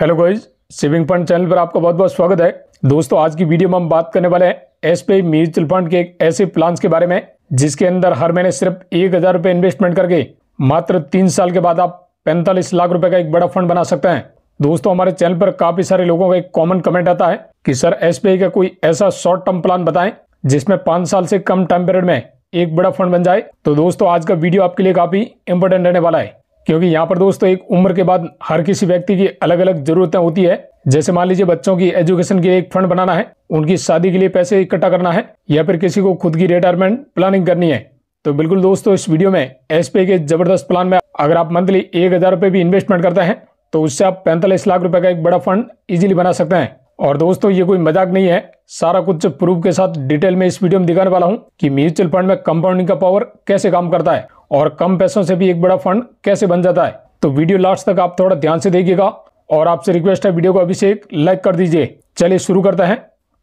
hello guys saving fund channel पर आपका बहुत बहुत स्वागत है दोस्तों आज की वीडियो में हम बात करने वाले हैं एस पे म्यूचुअल फंड के एक ऐसे प्लान्स के बारे में जिसके अंदर हर महीने सिर्फ एक हजार रुपये इन्वेस्टमेंट करके मात्र तीन साल के बाद आप पैंतालीस लाख रुपए का एक बड़ा फंड बना सकते हैं दोस्तों हमारे चैनल पर काफी सारे लोगों का एक कॉमन कमेंट आता है कि सर एस का कोई ऐसा शॉर्ट टर्म प्लान बताएं जिसमें पांच साल से कम टाइम पीरियड में एक बड़ा फंड बन जाए तो दोस्तों आज का वीडियो आपके लिए काफी इंपोर्टेंट रहने वाला है क्योंकि यहाँ पर दोस्तों एक उम्र के बाद हर किसी व्यक्ति की अलग अलग जरूरतें होती है जैसे मान लीजिए बच्चों की एजुकेशन के लिए एक फंड बनाना है उनकी शादी के लिए पैसे इकट्ठा करना है या फिर किसी को खुद की रिटायरमेंट प्लानिंग करनी है तो बिल्कुल दोस्तों इस वीडियो में एस के जबरदस्त प्लान में अगर आप मंथली एक हजार भी इन्वेस्टमेंट करते हैं तो उससे आप पैंतालीस लाख रुपए का एक बड़ा फंड इजिली बना सकते हैं और दोस्तों ये कोई मजाक नहीं है सारा कुछ प्रूफ के साथ डिटेल में इस वीडियो में दिखाने वाला हूँ कि म्यूचुअल फंड में कंपाउंडिंग का पावर कैसे काम करता है और कम पैसों से भी एक बड़ा फंड कैसे बन जाता है तो वीडियो लास्ट तक आप थोड़ा ध्यान से देखिएगा और आपसे रिक्वेस्ट है वीडियो को अभी से एक लाइक कर दीजिए चलिए शुरू करते हैं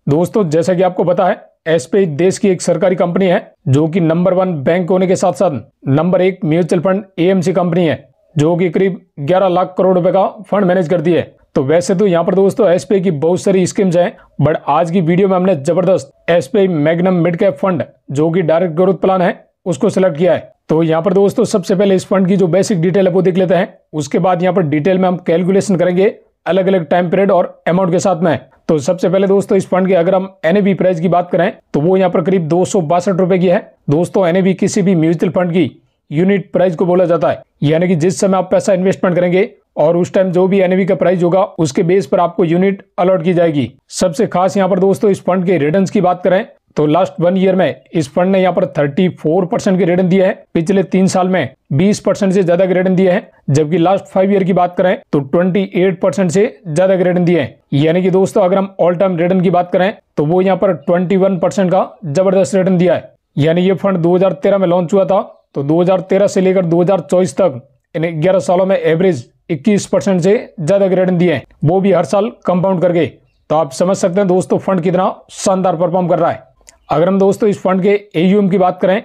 दोस्तों जैसा कि आपको पता है एसपीआई देश की एक सरकारी कंपनी है जो कि नंबर वन बैंक होने के साथ साथ नंबर एक म्यूचुअल फंड एएमसी कंपनी है जो कि करीब 11 लाख करोड़ रुपए का फंड मैनेज करती है तो वैसे तो यहाँ पर दोस्तों एस की बहुत सारी स्कीम्स हैं बट आज की वीडियो में हमने जबरदस्त S magnum mid cap fund जो कि डायरेक्ट ग्रोथ प्लान है उसको सिलेक्ट किया है तो यहाँ पर दोस्तों सबसे पहले इस फंड की जो बेसिक डिटेल है वो देख लेते हैं उसके बाद यहाँ पर डिटेल में हम कैलकुलेशन करेंगे अलग अलग टाइम पीरियड और अमाउंट के साथ में तो सबसे पहले दोस्तों इस फंड की अगर हम एन प्राइस की बात करें तो वो यहाँ पर करीब दो रुपए की है दोस्तों एन किसी भी म्यूचुअल फंड की यूनिट प्राइस को बोला जाता है यानी कि जिस समय आप पैसा इन्वेस्टमेंट करेंगे और उस टाइम जो भी एन का प्राइस होगा उसके बेस पर आपको यूनिट अलॉट की जाएगी सबसे खास यहाँ पर दोस्तों इस फंड के रिटर्न की बात करें तो लास्ट वन ईयर में इस फंड ने यहाँ पर 34 परसेंट के रिटर्न दिया है पिछले तीन साल में 20 परसेंट से ज्यादा के रिटर्न दिया है जबकि लास्ट फाइव ईयर की बात करें तो 28 परसेंट से ज्यादा के रिटर्न दिए हैं यानी कि दोस्तों अगर हम ऑल टाइम रिटर्न की बात करें तो वो यहाँ पर 21 परसेंट का जबरदस्त रिटर्न दिया है यानी ये फंड तेरह में लॉन्च हुआ था तो तेरह से लेकर चौबीस तक इन ग्यारह सालों में एवरेज इक्कीस परसेंट से ज्यादा के रिटर्न दिए हैं वो भी हर साल कंपाउंड करके तो आप समझ सकते हैं दोस्तों फंड कितना शानदार परफॉर्म कर रहा है अगर हम दोस्तों इस फंड के ए की बात करें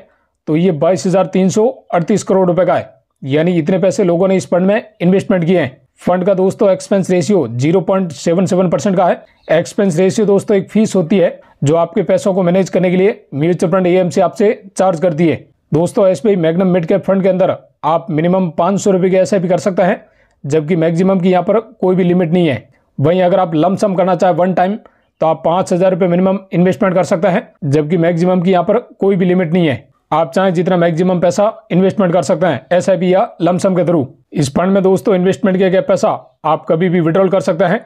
तो ये बाईस करोड़ रुपए का है यानी इतने पैसे लोगों ने इस फंड में इन्वेस्टमेंट किए हैं फंड का दोस्तों एक्सपेंस रेशियो 0.77 परसेंट का है एक्सपेंस रेशियो दोस्तों एक फीस होती है जो आपके पैसों को मैनेज करने के लिए म्यूचुअल फंड एम से आपसे चार्ज करती है दोस्तों S magnum mid cap fund के अंदर आप मिनिमम पाँच सौ रुपये की कर सकते हैं जबकि मैक्सिमम की यहाँ पर कोई भी लिमिट नहीं है वहीं अगर आप लमसम करना चाहें वन टाइम तो आप पाँच हज़ार रुपये मिनिमम इन्वेस्टमेंट कर सकते हैं जबकि मैक्सिमम की यहाँ पर कोई भी लिमिट नहीं है आप चाहें जितना मैक्सिमम पैसा इन्वेस्टमेंट कर सकते हैं एस या लमसम के थ्रू इस फंड में दोस्तों इन्वेस्टमेंट किया गया पैसा आप कभी भी विड्रॉल कर सकते हैं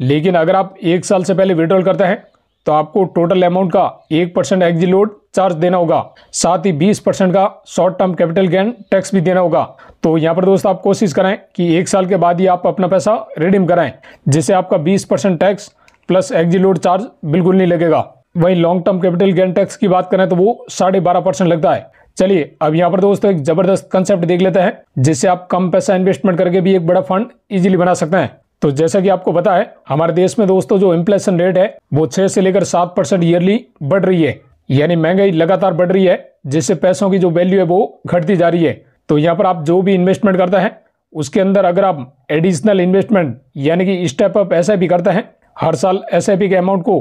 लेकिन अगर आप एक साल से पहले विड्रॉल करते हैं तो आपको टोटल अमाउंट का एक परसेंट एक्जी लोड चार्ज देना होगा साथ ही बीस परसेंट का short term capital gain tax भी देना होगा तो यहाँ पर दोस्तों आप कोशिश करें कि एक साल के बाद ही आप अपना पैसा रिडीम कराएं जिससे आपका बीस percent tax plus exit load charge बिल्कुल नहीं लगेगा वहीं long term capital gain tax की बात करें तो वो साढ़े बारह परसेंट लगता है चलिए अब यहाँ पर दोस्तों एक जबरदस्त कंसेप्ट देख लेते हैं जिससे आप कम पैसा इन्वेस्टमेंट करके भी एक बड़ा फंड इजीली बना सकते हैं तो जैसा कि आपको पता है हमारे देश में दोस्तों जो इन्फ्लेशन रेट है वो छह से लेकर सात परसेंट ईयरली बढ़ रही है यानी महंगाई लगातार बढ़ रही है जिससे पैसों की जो वैल्यू है वो घटती जा रही है तो यहाँ पर आप जो भी इन्वेस्टमेंट करते हैं उसके अंदर अगर आप एडिशनल इन्वेस्टमेंट यानी कि स्टेप अप ऐसा भी करते हैं हर साल एस के अमाउंट को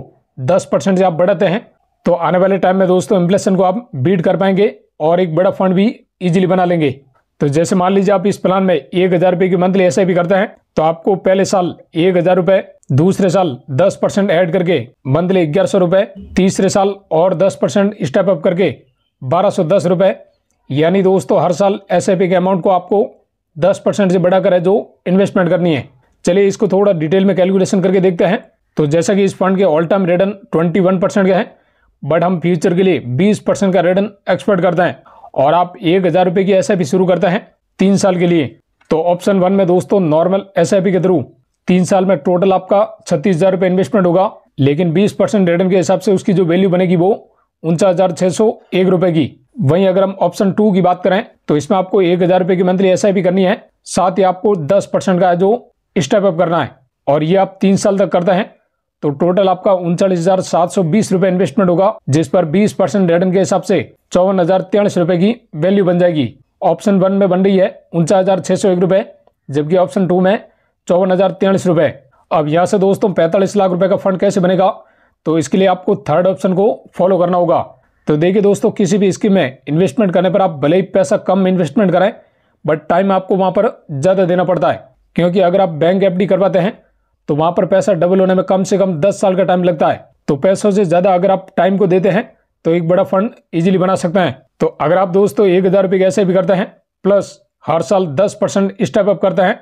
दस परसेंट से आप बढ़ाते हैं तो आने वाले टाइम में दोस्तों इन्फ्लेशन को आप बीट कर पाएंगे और एक बड़ा फंड भी इजीली बना लेंगे तो जैसे मान लीजिए आप इस प्लान में एक हज़ार रुपये की मंथली एस करते हैं तो आपको पहले साल एक हज़ार रुपये दूसरे साल दस परसेंट एड करके मंथली ग्यारह सौ रुपए तीसरे साल और दस परसेंट स्टेप अप करके बारह सौ दस यानी दोस्तों हर साल एस के अमाउंट को आपको दस परसेंट से बढ़ाकर है जो इन्वेस्टमेंट करनी है चलिए इसको थोड़ा डिटेल में कैलकुलेशन करके देखते हैं तो जैसा कि इस फंड के ऑल टाइम रिटर्न 21 परसेंट का है बट हम फ्यूचर के लिए 20 परसेंट का रिटर्न एक्सपेक्ट करते हैं और आप एक हज़ार रुपए की एस आई पी शुरू करते हैं तीन साल के लिए तो ऑप्शन वन में दोस्तों नॉर्मल एस आई पी के थ्रू तीन साल में टोटल आपका छत्तीस हज़ार रुपये इन्वेस्टमेंट होगा लेकिन बीस परसेंट रिटर्न के हिसाब से उसकी जो वैल्यू बनेगी वो उनचास हज़ार छह सौ एक रुपए की वहीं अगर हम ऑप्शन टू की बात करें तो इसमें आपको एक हज़ार रुपए की मंथली एस करनी है साथ ही आपको दस परसेंट का जो स्टेप अप करना है और ये आप तीन साल तक करते हैं तो टोटल आपका उनचालीस हजार सात सौ बीस रुपए इन्वेस्टमेंट होगा जिस पर बीस परसेंट रिटर्न के हिसाब से चौवन हजार रुपए की वैल्यू बन जाएगी ऑप्शन वन में बन रही है उनचास छह सौ एक रुपए जबकि ऑप्शन टू में चौवन हजार रुपए अब यहाँ से दोस्तों पैंतालीस लाख रुपए का फंड कैसे बनेगा तो इसके लिए आपको थर्ड ऑप्शन को फॉलो करना होगा तो देखिए दोस्तों किसी भी स्कीम में इन्वेस्टमेंट करने पर आप भले ही पैसा कम इन्वेस्टमेंट करें बट टाइम आपको वहाँ पर ज़्यादा देना पड़ता है क्योंकि अगर आप बैंक एफडी करवाते हैं तो वहां पर पैसा डबल होने में कम से कम दस साल का टाइम लगता है तो पैसों से ज़्यादा अगर आप टाइम को देते हैं तो एक बड़ा फंड इजीली बना सकते हैं तो अगर आप दोस्तों एक हज़ार रुपये कैसे भी करते हैं प्लस हर साल दस परसेंट स्टेप अप करते हैं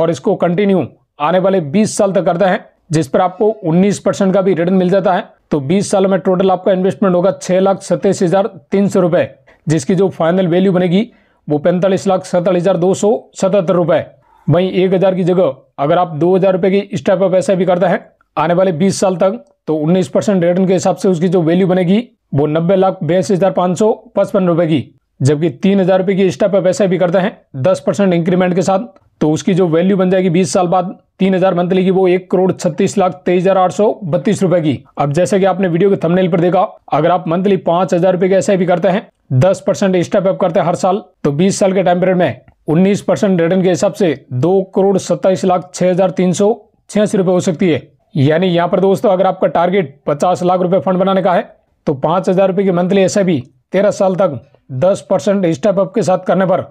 और इसको कंटिन्यू आने वाले बीस साल तक करते हैं जिस पर आपको उन्नीस परसेंट का भी रिटर्न मिल जाता है तो बीस साल में टोटल आपका इन्वेस्टमेंट होगा छह लाख सत्ताईस हज़ार तीन सौ रुपए जिसकी जो फाइनल वैल्यू बनेगी वो पैंतालीस लाख सत्तर हज़ार दो सौ सतहत्तर रुपए वहीं एक हज़ार की जगह अगर आप दो हज़ार रुपये की स्टॉप ऐसा भी करता है आने वाले बीस साल तक तो उन्नीस परसेंट रिटर्न के हिसाब से उसकी जो वैल्यू बनेगी वो नब्बे लाख बयास हज़ार पाँच सौ पचपन रुपये की जबकि तीन हज़ार रुपये की स्टॉप ऐसा भी करते हैं दस परसेंट इंक्रीमेंट के साथ तो उसकी जो वैल्यू बन जाएगी बीस साल बाद तीन हजार मंथली की वो एक करोड़ छत्तीस लाख तेईस हजार आठ सौ बत्तीस रुपए की अब जैसे कि आपने वीडियो के थंबनेल पर देखा अगर आप मंथली पांच हजार रुपए के ऐसा भी करते हैं दस परसेंट स्टेप अप करते हैं हर साल तो बीस साल के टाइम पीरियड में 19 परसेंट रिटर्न के हिसाब से दो करोड़ सत्ताईस लाख छह हज़ार तीन सौ छियासी रुपए हो सकती है यानी यहाँ पर दोस्तों अगर आपका टारगेट पचास लाख रुपए फंड बनाने का है तो पांच हज़ार रुपए की मंथली एस भी तेरह साल तक दस परसेंट स्टेप अप के साथ करने पर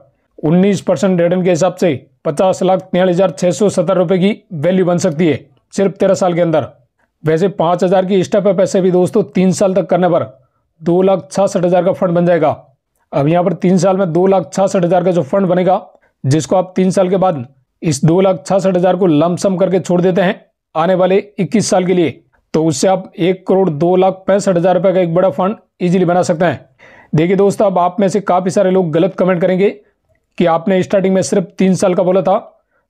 उन्नीस परसेंट रिटर्न के हिसाब से पचास लाख तिरहत्तर हज़ार छह सौ सत्तर रुपए की वैल्यू बन सकती है सिर्फ तेरह साल के अंदर वैसे पांच हज़ार की स्टेप अप ऐसे भी दोस्तों तीन साल तक करने पर दो लाख छियासठ हज़ार का फंड बन जाएगा अब यहाँ पर तीन साल में दो लाख छियासठ हज़ार का जो फंड बनेगा जिसको आप तीन साल के बाद इस दो लाख छियासठ हज़ार को लमसम करके छोड़ देते हैं आने वाले इक्कीस साल के लिए तो उससे आप एक करोड़ दो लाख पैंसठ हज़ार रुपये का एक बड़ा फंड इजीली बना सकते हैं देखिए दोस्तों अब आप में से काफ़ी सारे लोग गलत कमेंट करेंगे कि आपने स्टार्टिंग में सिर्फ तीन साल का बोला था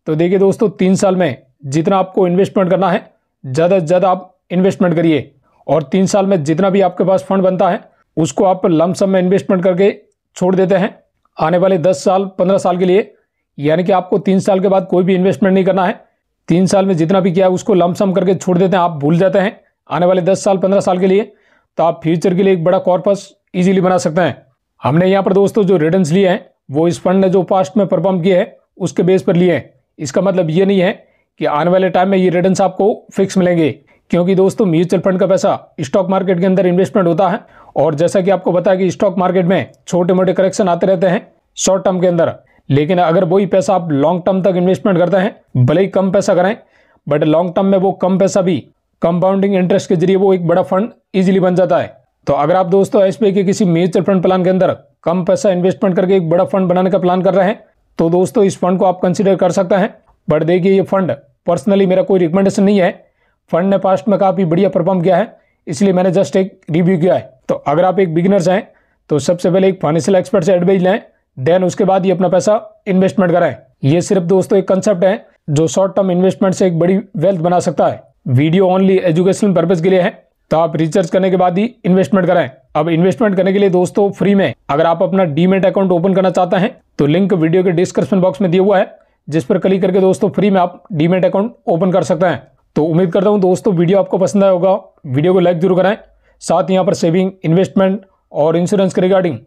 तो देखिए दोस्तों तीन साल में जितना आपको इन्वेस्टमेंट करना है ज़्यादा से ज़्यादा आप इन्वेस्टमेंट करिए और तीन साल में जितना भी आपके पास फंड बनता है उसको आप लमसम में इन्वेस्टमेंट करके छोड़ देते हैं आने वाले दस साल पंद्रह साल के लिए यानी कि आपको तीन साल के बाद कोई भी इन्वेस्टमेंट नहीं करना है तीन साल में जितना भी किया है उसको लमसम करके छोड़ देते हैं आप भूल जाते हैं आने वाले दस साल पंद्रह साल के लिए तो आप फ्यूचर के लिए एक बड़ा कॉर्पस ईजिली बना सकते हैं हमने यहाँ पर दोस्तों जो रिटर्न लिए हैं वो इस फंड ने जो पास्ट में परफॉर्म किए हैं उसके बेस पर लिए हैं इसका मतलब ये नहीं है कि आने वाले टाइम में ये रिटर्न आपको फिक्स मिलेंगे क्योंकि दोस्तों म्यूचुअल फंड का पैसा स्टॉक मार्केट के अंदर इन्वेस्टमेंट होता है और जैसा कि आपको बताया कि स्टॉक मार्केट में छोटे मोटे करेक्शन आते रहते हैं शॉर्ट टर्म के अंदर लेकिन अगर वही पैसा आप लॉन्ग टर्म तक इन्वेस्टमेंट करते हैं भले ही कम पैसा करें बट लॉन्ग टर्म में वो कम पैसा भी कंपाउंडिंग इंटरेस्ट के जरिए वो एक बड़ा फंड इजीली बन जाता है तो अगर आप दोस्तों एस के किसी म्यूचुअल फंड प्लान के अंदर कम पैसा इन्वेस्टमेंट करके एक बड़ा फंड बनाने का प्लान कर रहे हैं तो दोस्तों इस फंड को आप कंसिडर कर सकते हैं बट देखिए ये फंड पर्सनली मेरा कोई रिकमेंडेशन नहीं है फंड ने पास्ट में काफ़ी बढ़िया परफॉर्म किया है इसलिए मैंने जस्ट एक रिव्यू किया है तो अगर आप एक बिगिनर्स हैं तो सबसे पहले एक फाइनेंशियल एक्सपर्ट से एडवाइस लें देन उसके बाद ही अपना पैसा इन्वेस्टमेंट कराएं ये सिर्फ दोस्तों एक कंसेप्ट है जो शॉर्ट टर्म इन्वेस्टमेंट से एक बड़ी वेल्थ बना सकता है वीडियो ओनली एजुकेशनल पर्पज के लिए है तो आप रिसर्च करने के बाद ही इन्वेस्टमेंट कराएं अब इन्वेस्टमेंट करने के लिए दोस्तों फ्री में अगर आप अपना डीमेट अकाउंट ओपन करना चाहते हैं तो लिंक वीडियो के डिस्क्रिप्शन बॉक्स में दिया हुआ है जिस पर क्लिक करके दोस्तों फ्री में आप डीमेट अकाउंट ओपन कर सकते हैं तो उम्मीद करता हूँ दोस्तों वीडियो आपको पसंद आया होगा वीडियो को लाइक जरूर कराएं साथ यहाँ पर सेविंग इन्वेस्टमेंट और इंश्योरेंस के रिगार्डिंग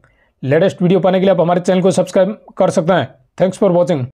लेटेस्ट वीडियो पाने के लिए आप हमारे चैनल को सब्सक्राइब कर सकते हैं थैंक्स फॉर वॉचिंग